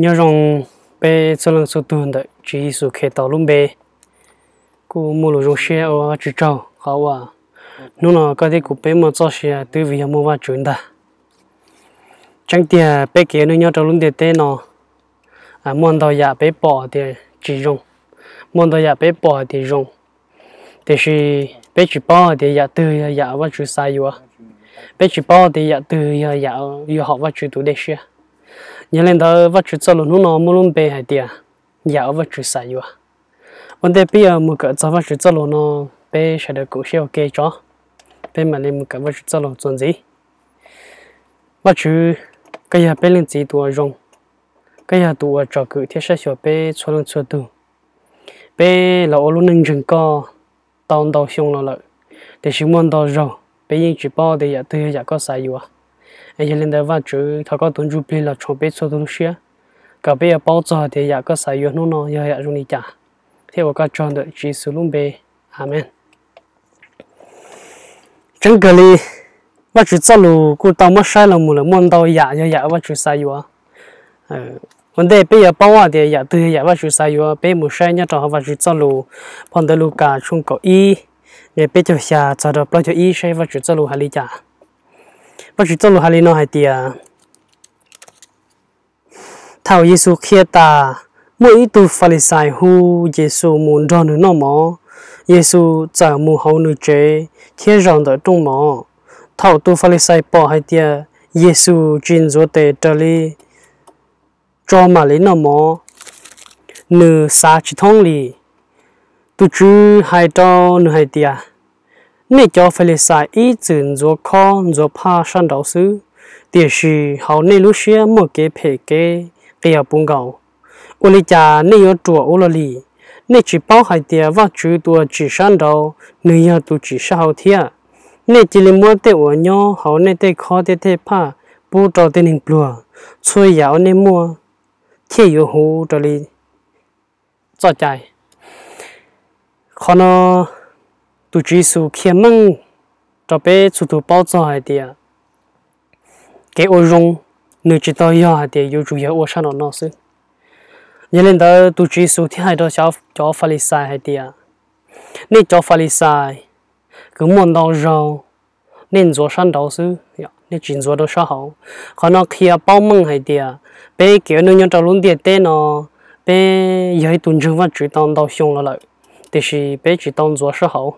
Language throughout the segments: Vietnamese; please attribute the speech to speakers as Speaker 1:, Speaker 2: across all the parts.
Speaker 1: nhớ rằng bé số lần số tuần đấy chỉ số khe tàu luôn bé cô mua lô rong xe ở chỉ trâu hậu à nó là cái đấy của bé mà cho xe từ vì mua vào chuyển đã chẳng tiền bé kia nó nhớ trâu luôn để tên nó à mua đòi giả bé bỏ thì chỉ rong mua đòi giả bé bỏ thì rong thì là bé chỉ bỏ thì giả từ giả vào chủ sai rồi bé chỉ bỏ thì giả từ giả họ vào chủ tụ đây xe nhà lên đó vắt chữ cho luôn nó mua luôn bề hay tiệt giờ dạ, vắt chữ sai rồi vấn đề bây giờ một cái cho vắt chữ cho luôn nó bề sẽ được cũng sẽ ok cho bề mà lên một cái vắt chữ cho luôn chuẩn gì vắt chữ cái giờ bề lên gì tuổi rong cái giờ tuổi trò cử thiết sẽ sửa bề cho luôn cho đủ bề lỗ luôn nâng chừng co tao đầu xuống nó lợi thì chúng mình đó rồi bây giờ chỉ bao thì giờ thứ giờ có sai rồi anh chị lên đây vào chữ thà có tuần chụp lên là chọn bếp số tuần xia cả bếp bảo giờ thì giờ có sao yếu nó nó giờ giờ dùng đi trả theo các chọn được chỉ sử dụng bê amen chẳng cái này bắt chữ sao lù cô tao mất sai là rồi, là muốn tao giả giờ giả bắt chữ sai yếu vấn đề bây giờ bao thì giả từ giả bắt chữ sai yếu bây mù sai nhá trò vào chữ sao lù còn tới lù cả chung có y để bây giờ xả cho đó bao giờ y sai bắt chữ sao lù hà lý trả 不是走路还里弄还的，他耶稣看他，每一度法利赛乎耶稣门上的那么，耶稣在幕后女者天上的中么，他度法利赛包还的，耶稣进入在这里，抓马里那么，你啥去通里，都只还到你还的。你叫弗里塞一整做看做怕上导师，但是好你路些莫给配给给要不够，我哩家你要做我了哩，你只包海点挖最多只上导，你要都只是好听，你只哩莫得我鸟好你得靠得得怕，不找得人不，所以要你莫，天有好这里，做在，可能。tu chỉ su khi măng cho bé chú tu bao giờ hay đi à cái ô rong nữ chỉ tao yêu hay đi yêu chủ yếu ô sao nó nó sư nhân lên đó tu chỉ su thì hay đó cháu cháu phải sai hay đi à nên cháu phải sai cứ muốn đau rau nên rửa sẵn su, sư nên chỉ rửa đồ sao hậu còn nó khi bao măng hay đi à bé kiểu nữ nhân cháu luôn đi tên nó bé giờ tuần trước vẫn chỉ tao đau xong là lợi thì là chỉ tao rửa sao hậu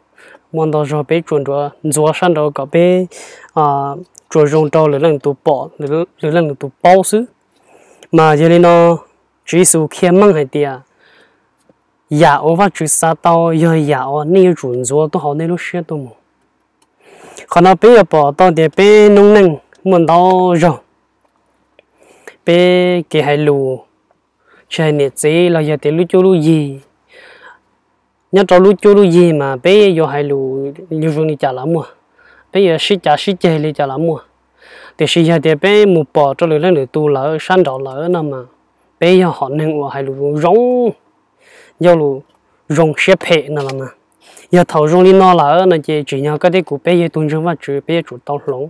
Speaker 1: mòn đó rồi bé chuẩn đó gió sang đó có bé à chuẩn dùng đó là lần tụ bỏ là lần tụ bao xứ mà giờ này nó chỉ số khi mang hay tiệt giả ở và chỉ sa tao giờ giả ở nếu chuẩn gió tôi học nên lúc xưa tôi mù khi nó bé bỏ tao thì bé nông nông mòn đó rồi bé cái hai lù chơi nét gì là giờ thì lúc chỗ lúc gì nhớ trâu lú chú lú gì mà bé giờ hay lú lú rung đi chả lắm mua bé giờ xí chả xí chè đi chả lắm mua thì xí giờ thì bé một bò cho lú lên lú tu lỡ san đỏ lỡ nè mà bé giờ họ nâng qua hai lú rong giờ lú rong xếp hệ nè là mà nhà thầu rong đi nó lỡ nè chị chỉ nhau cái đấy của bé giờ tuần rong và chữ bé chủ tao lỏng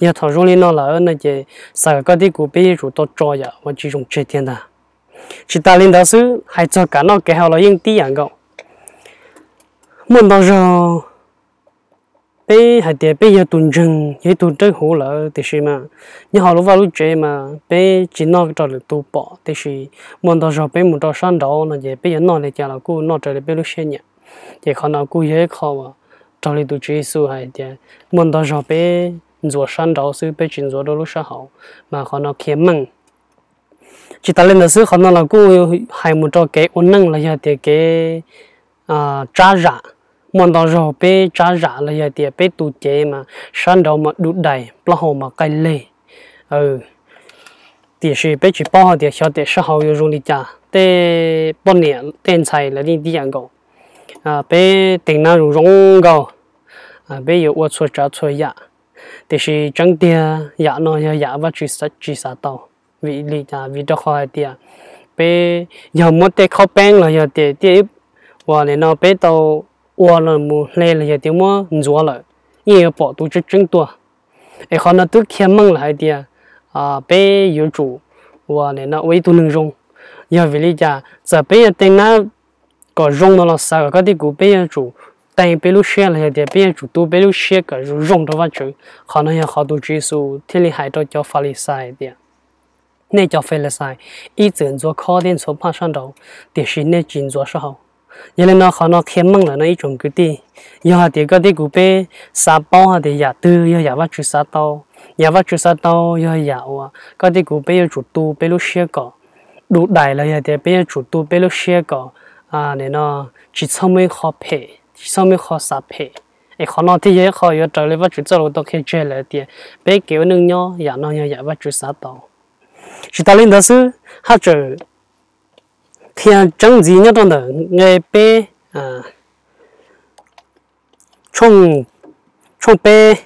Speaker 1: nhà thầu rong đi nó lỡ nè chị sợ cái đấy của bé chủ tao cho giờ và chỉ rong chơi thiên ta chỉ ta lên đó xứ hay cho cả nó cái họ là yên tí ăn à không muốn bao giờ bé hay địa bé giờ tuần rừng giờ tuần tới hồ lỡ thì gì mà như họ lúc vào lúc chơi mà bé chỉ nó cái trò là tu bỏ thì xí muốn bao giờ bé muốn cho sáng đó là giờ bé giờ nó lại chả là cô nó chơi là bé lúc xem nhỉ giờ khó nào cô dễ khó mà trò là tu chơi số hay thì muốn bao giờ bé rùa sáng đó sư bé chỉ rùa đó lúc sáng hậu mà khó nào kiếm mừng chỉ ta lên là sư khó nào là cô hay muốn cho cái ôn năng là giờ thì cái à trả rạng mình đó rồi bé trả giả là giờ tiệt bé tụ chế mà sáng đầu mà đút đầy lo hồ mà cây lê ừ tiệt sự bé chỉ bao tiệt sao tiệt sao hậu dùng đi trả tê bao niệm tên xài là đi đi ăn gạo à bé tình nào dùng rong gạo à bé yêu uất suy trả suy giả tiệt sự chẳng tiệt giả nó giờ giả và chỉ sát chỉ sát tàu vì lý trả vì đó khỏi tiệt bé giờ mất để khó bén là giờ tiệt tiệt và nên nó bé tàu 我了么来了也点么做了，也要保度这真多。哎，好那都看梦了还点啊，白有主我呢那唯独能用，要为了家这白等那个用到了三个个的股白有主，但白路选了还点白主都白路选个用到完成，好那也好多指数天里还到叫法里赛点。那叫费了噻，一整做靠点从爬上头，但是那紧做时候。giờ nên nó khó nó kém măng là nó ít trồng cái gì giờ họ thì cái đi cụ bé sa bao họ thì giả tư giờ giả vắt chữ sa tao giả vắt chữ sa tao giờ giả à cái cái cụ bé giờ chủ tu bé lúc xe cỏ đủ đại là giờ thì bé giờ chủ tu bé lúc xe cỏ à nên nó chỉ sau mấy khó phê chỉ sau mấy khó sa phê ai khó nó thì giờ khó giờ trở lại vắt chữ sa lô tao khi chơi lại thì bé kiểu nương nhau giả nó giờ giả vắt chữ sa tao chỉ ta lên đó sư hát chơi ཁྱང ཅང ཇི ཉ ཏང ད ངེ པེ ཨ ཆོང ཆོང པེ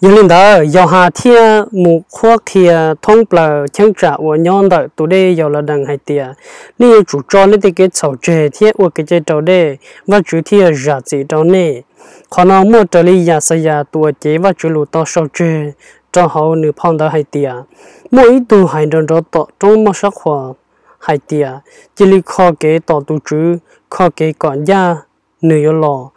Speaker 1: 有领导要夏天木火气通不了清茶，我娘的都得要了人还的。你主张你得给草这天我给这找的，我主天热子找呢。可能我这里也是也多节，我主路到少这，正好你碰到还的。我一度还能找到，中么说话还的，这里靠给大都主，靠给管家，你要老。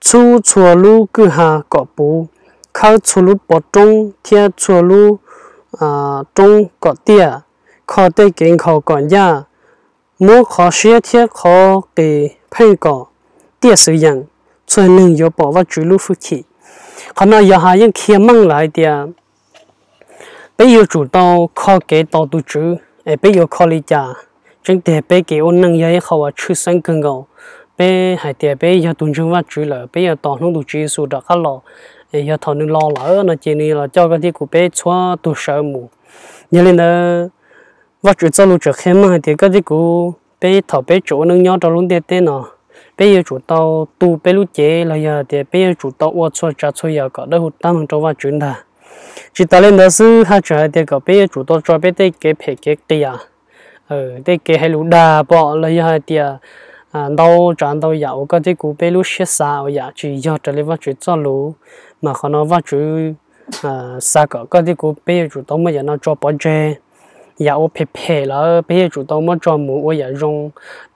Speaker 1: 出错路，各下各步。khâu chu lu bỏ trung thiên chu lu à trung có tia khó tây kiến khó còn ya mua khó xia thiết khó kỳ phê cỏ tia sử dụng cho nên yếu bỏ vào chú lu phụ khí khả năng yếu hai những kia măng lại tia bây giờ chủ đạo khó kế đạo tu chữ ấy bây giờ khó lý cha chính thế bây giờ ôn năng yếu khó vào chữ sáng cần gạo bây hay tia bây giờ tuân chúng vật chữ là bây giờ đạo không tu chữ số đã khá lâu thì giờ thằng nó lo lỡ nó chỉ này là cho cái thiết của bé xóa tu sợ mù như là nó vắt chữ cho lúc trước khi mà thì cái thiết của bé thọ bé chỗ nó nhau cho luôn tiền tiền nó bây giờ chủ tàu tu bé lúc chế là giờ thì bây giờ chủ tàu ô cho trả cho giờ có đỡ hụt tam cho vào chuyển ta chỉ ta lên đó sư hai trả thì có bây giờ chủ tàu cho bé tê cái phải cái tiền ờ tê cái à. ừ, hay lũ đà bỏ là giờ thì à đâu chọn đâu giàu có chỉ cú bé lúc xếp sao giờ chỉ giờ trở lại vào chuyện cho lú mà họ nói vào chuyện à sao cả có chỉ cú bé chủ động mà giờ nó cho bỏ chơi giờ ô phê phê là bé chủ động mà cho mù ô giờ dùng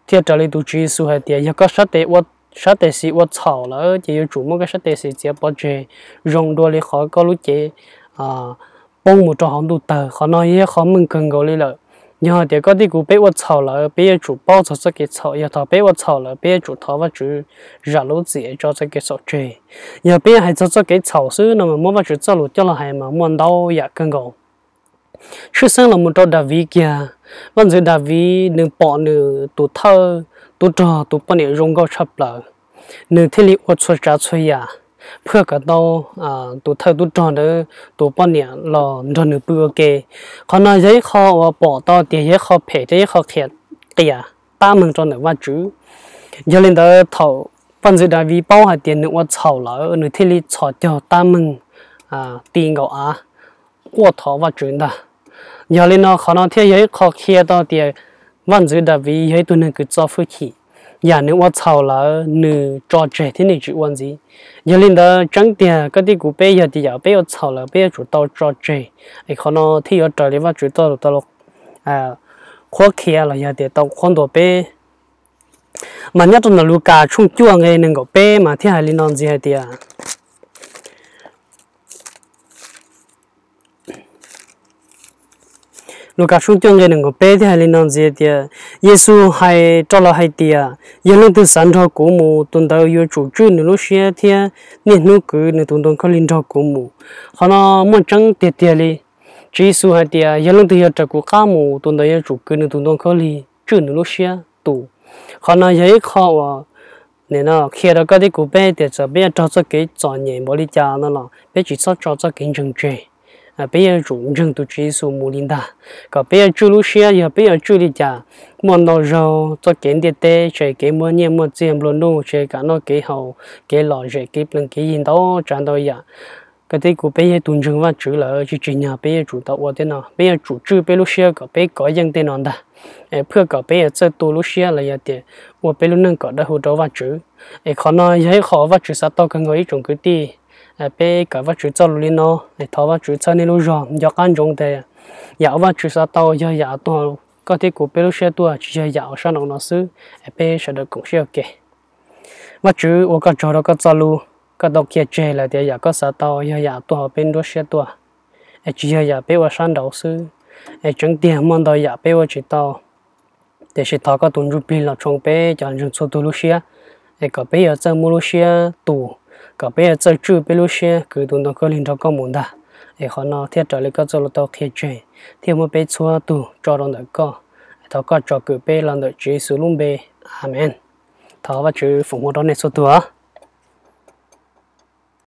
Speaker 1: tiếp trở lại tụ chỉ su hay tiền giờ có sát để ô sát để xí ô thảo là chỉ chủ một cái sát để xí chỉ bỏ chơi dùng đồ để họ có lúc chế à bông một trò họ đủ tờ họ nói họ mừng cần gọi lại nhờ thì có đi cụ bé vật thảo là bé chủ bao cho cái cái thảo nhờ thảo bé vật thảo là bé chủ thảo và chủ giả lỗ dễ cho cái cái sọ chê nhờ bé hay cho cho cái thảo sư nó mà muốn và chủ cho lỗ cho là hay mà muốn đau cũng không gầu chứ sang là một trò đà vi kia vẫn giữ đà vi nương bỏ nửa tụ thơ tụ trò tụ bỏ nửa rong gò chập lợ nửa thế liệu vật xuất ra xuất ya เพื่อก็ต้องอ่าตัวเธอตัวจอนเด้อตัวป้อนเนี่ยหล่อจอนหรือเปลือกเกเขาน้อยใจเขาว่าปอต่อเตี้ยเขาเพ่ใจเขาเขียดเตี้ยป้ามึงจอนหรือว่าจื้อยันเลยเด้อเท่าปันสุดาวีเป้าหาเตียนนึกว่าเฉาเหล่าหนึ่งที่ลิฉอดเจ้าตามึงอ่าตีนเขาอ่ะกวดทอว่าจื้อด่ะยันเลยเนาะเขาน้อยเที่ยเขาเขียดต่อเตี้ยวันสุดาวีเฮ้ยตัวนึงคือจอฟื้นขี้ nhà dạ, nếu mà sau là nữ cho trẻ thì nữ chỉ quan gì giờ lên đó chẳng tiền cái đi cũng bé giờ thì giờ bé ở sau là bé chủ tao cho trẻ ấy khó nó thì ở trời mà chủ tao tao lộc à khó kia là giờ thì tao khoan đồ bé mà nhất là lúc cả chung chua nghe nên có bé mà thì hai linh non gì hết. thì à lúc cả chung chua nghe nên có bé thì hai linh non gì thì à? Giêsu hay cho là hay tiệt, giờ lúc từ sáng thọ của mù tuần đầu yêu chủ trương nữa lúc xe thế, nên lúc cứ nữa tuần tuần có linh thọ của mù, họ nó muốn chẳng tiệt tiệt đi, Giêsu hay tiệt, giờ lúc từ giờ trở của cá mù tuần đầu yêu chủ cứ nữa tuần tuần có linh trương nữa lúc xe tụ, họ nó giấy khó à, nên nó khi đó cái đi của bé tiệt giờ bé cho cho cái chọn nhẹ bỏ lì cha nó là bé chỉ cho cho cho cái chương trình 啊，别人种人都只是木林的，搞别人种路些也别人种的家，莫闹热，做简点的，谁给莫念莫见不弄，谁干那给好，给老谁给不能给引导站到呀。cái thế của bây giờ tuần trường và chữ là chỉ chỉ nhà bây giờ chủ tạo ở thế nào bây giờ chủ chữ bây lúc xưa có bây có dân thế nào ta em phước có bây giờ chơi tu lúc xưa là giờ tiền và bây lúc nâng có đã hồ đó và chữ em khó nói thấy khó và chữ sao to cái người trồng cứ đi bé cái vật chú cho luôn nó thọ vật chú cho nên lúc rồi giờ căn trọng thế giờ vợ chú sao tao giờ giờ tao có thể của bé lúc xe tua chỉ giờ giờ sao nó nó xứ bé sẽ được cũng sẽ ok vợ chú ô cái chỗ đó cái cho luôn cái đọc kia chơi là thì giờ có sao tao giờ giờ tao bên lúc xe tua chỉ giờ giờ bé vợ sang đầu xứ chẳng tiền mang đòi giờ bé vợ chỉ tao để sẽ thọ có tuần rút pin là trong bé chẳng dừng số tu lúc xe cái bé giờ trong mua lúc xe tu ka pe tsa chu pe lu she ku dun e kho na the ta le ka zo lo tok the che the mo pe chua tu cho ron da ko ta ka cho ku pe lan